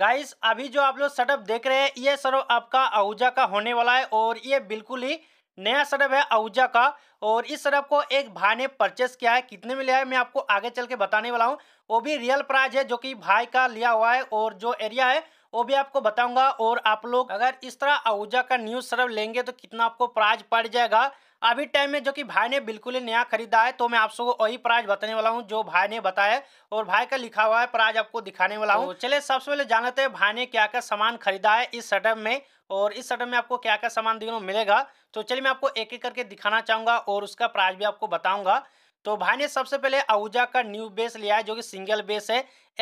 guys अभी जो आप लोग सेटअप देख रहे हैं ये सर्व आपका आहूजा का होने वाला है और ये बिल्कुल ही नया सड़प है आहूजा का और इस सड़प को एक भाई ने परचेस किया है कितने में लिया है मैं आपको आगे चल के बताने वाला हूँ वो भी रियल प्राइज है जो कि भाई का लिया हुआ है और जो एरिया है वो भी आपको बताऊंगा और आप लोग अगर इस तरह आहूजा का न्यू सड़प लेंगे तो कितना आपको प्राइज पड़ जाएगा अभी टाइम में जो कि भाई ने बिल्कुल ही नया खरीदा है तो मैं आप सबको वही प्राइज बताने वाला हूँ जो भाई ने बताया और भाई का लिखा हुआ है प्राइज आपको दिखाने वाला तो हूँ चले सबसे पहले जान लेते हैं भाई ने क्या क्या सामान खरीदा है इस सेटअप में और इस सेटअप में आपको क्या क्या सामान दिनों मिलेगा तो चलिए मैं आपको एक एक करके दिखाना चाहूंगा और उसका प्राइज भी आपको बताऊंगा तो भाई ने सबसे पहले आहूजा का न्यू बेस लिया है जो कि सिंगल बेस है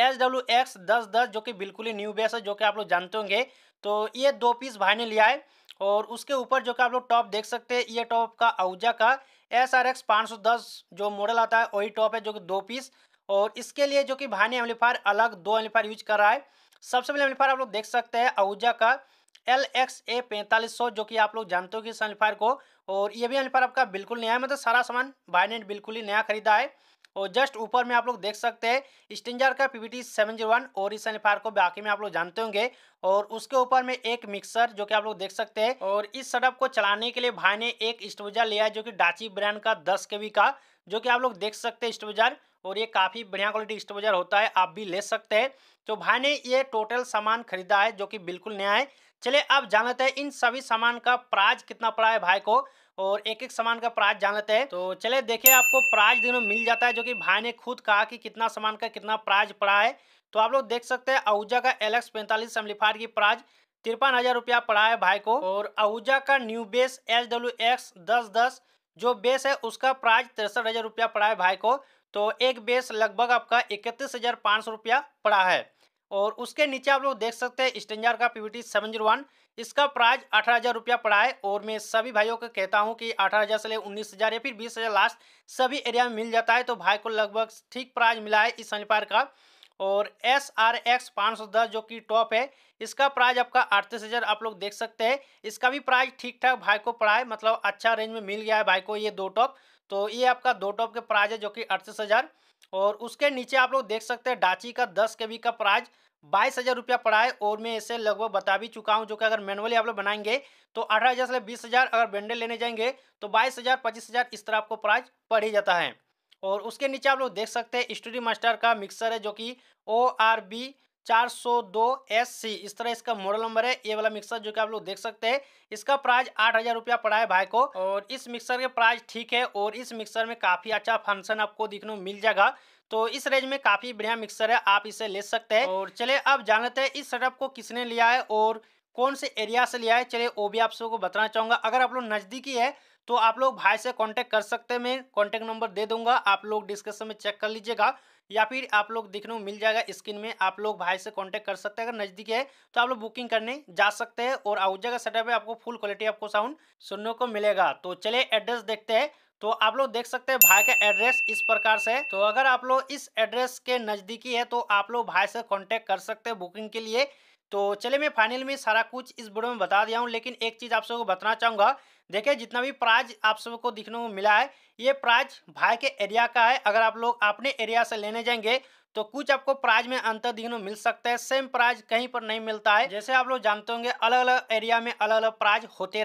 एस डब्ल्यू एक्स दस दस जो कि बिल्कुल ही न्यू बेस है जो कि आप लोग जानते होंगे तो ये दो पीस भाई ने लिया है और उसके ऊपर जो कि आप लोग टॉप देख सकते हैं ये टॉप का आउजा का एस आर एक्स पाँच सौ दस जो मॉडल आता है वही टॉप है जो कि दो पीस और इसके लिए जो कि भानी एम्पलीफायर अलग दो एम्पलीफायर यूज कर रहा है सबसे पहले एम्पलीफायर आप लोग देख सकते हैं आउजा का एल एक्स ए पैंतालीस सौ जो कि आप लोग जानते हो कि इस एम्पलीफायर को और ये भी एम्पलीफायर आपका बिल्कुल नया है मतलब सारा सामान भाई ने बिल्कुल ही नया खरीदा है और जस्ट ऊपर में आप लोग देख सकते हैं स्टेंजर का पीवीटी सेवन जीरो वन और इस एनएफआर को बाकी में आप लोग जानते होंगे और उसके ऊपर में एक मिक्सर जो कि आप लोग देख सकते हैं और इस सेटअप को चलाने के लिए भाई ने एक स्टोजर लिया है जो कि डाची ब्रांड का दस के का जो कि आप लोग देख सकते हैं स्टोजर और ये काफ़ी बढ़िया क्वालिटी स्टोजर होता है आप भी ले सकते हैं तो भाई ने ये टोटल सामान खरीदा है जो कि बिल्कुल नया है चलिए आप जानते हैं इन सभी सामान का प्राइज कितना पड़ा है भाई को और एक एक सामान का प्राइस जान लेते हैं तो चले देखिए आपको प्राइस दिनों मिल जाता है जो कि भाई ने खुद कहा कि कितना सामान का कितना प्राइस पड़ा है तो आप लोग देख सकते हैं आहूजा का एल एक्स पैंतालीस एम्पलीफायर की प्राइस तिरपन हज़ार रुपया पड़ा है भाई को और आहूजा का new bass H W X दस दस जो बेस है उसका प्राइस तिरसठ हज़ार रुपया पड़ा है भाई को तो एक बेस लगभग आपका इकतीस हज़ार पाँच सौ रुपया पड़ा है और उसके नीचे आप लोग देख सकते हैं स्टेंजर का पीवीटी सेवन जीरो वन इसका प्राइस अठारह हज़ार रुपया पड़ा है और मैं सभी भाइयों को कहता हूं कि अठारह हज़ार से ले उन्नीस हज़ार या फिर बीस हज़ार लास्ट सभी एरिया में मिल जाता है तो भाई को लगभग ठीक प्राइस मिला है इस सनीपार का और एस आर एक्स पाँच सौ दस जो कि टॉप है इसका प्राइस आपका अड़तीस हज़ार आप लोग देख सकते हैं इसका भी प्राइस ठीक ठाक भाई को पड़ा है मतलब अच्छा रेंज में मिल गया है भाई को ये दो टॉप तो ये आपका दो टॉप के प्राइस है जो कि अड़तीस हज़ार और उसके नीचे आप लोग देख सकते हैं डाची का दस के का प्राइज बाईस हज़ार रुपया पड़ा है और मैं इसे लगभग बता भी चुका हूँ जो कि अगर मैनुअली आप लोग बनाएंगे तो अठारह हज़ार से बीस हज़ार अगर बैंडल लेने जाएंगे तो बाईस हज़ार पच्चीस हज़ार इस तरह आपको प्राइस पड़ ही जाता है और उसके नीचे आप लोग देख सकते हैं स्टूडियो मास्टर का मिक्सर है जो कि ओ आर बी चार सौ दो एस सी इस तरह इसका मॉडल नंबर है ये वाला मिक्सर जो कि आप लोग देख सकते हैं इसका प्राइस आठ हजार रुपया पड़ा है भाई को और इस मिक्सर के प्राइस ठीक है और इस मिक्सर में काफी अच्छा फंक्शन आपको देखने को मिल जाएगा तो इस रेंज में काफी बढ़िया मिक्सर है आप इसे ले सकते हैं और चले आप जान लेते हैं इस सेटअप को किसने लिया है और कौन से एरिया से लिया है चलिए वो भी आप सबको बताना चाहूंगा अगर आप लोग नज़दीकी है तो आप लोग भाई से कांटेक्ट कर सकते हैं मैं कांटेक्ट नंबर दे दूंगा आप लोग डिस्क्रिप्शन में चेक कर लीजिएगा या फिर आप लोग देखने को मिल जाएगा स्क्रीन में आप लोग भाई से कॉन्टेक्ट कर सकते हैं अगर नज़दीक है तो आप लोग बुकिंग करने जा सकते हैं और आउजा का सेटअप है आपको फुल क्वालिटी आपको साउंड सुनने को मिलेगा तो चलिए एड्रेस देखते हैं तो आप लोग देख सकते हैं भाई का एड्रेस इस प्रकार से तो अगर आप लोग इस एड्रेस के नज़दीकी है तो आप लोग भाई से कॉन्टेक्ट कर सकते हैं बुकिंग के लिए तो चले मैं फाइनल में सारा कुछ इस वीडियो में बता दिया हूँ लेकिन एक चीज़ आप सबको बताना चाहूँगा देखिए जितना भी प्राइज आप सबको दिखने को मिला है ये प्राइज भाई के एरिया का है अगर आप लोग अपने एरिया से लेने जाएंगे तो कुछ आपको प्राइज में अंतर दिखने मिल सकता है सेम प्राइज कहीं पर नहीं मिलता है जैसे आप लोग जानते होंगे अलग अलग एरिया में अलग अलग प्राइज होते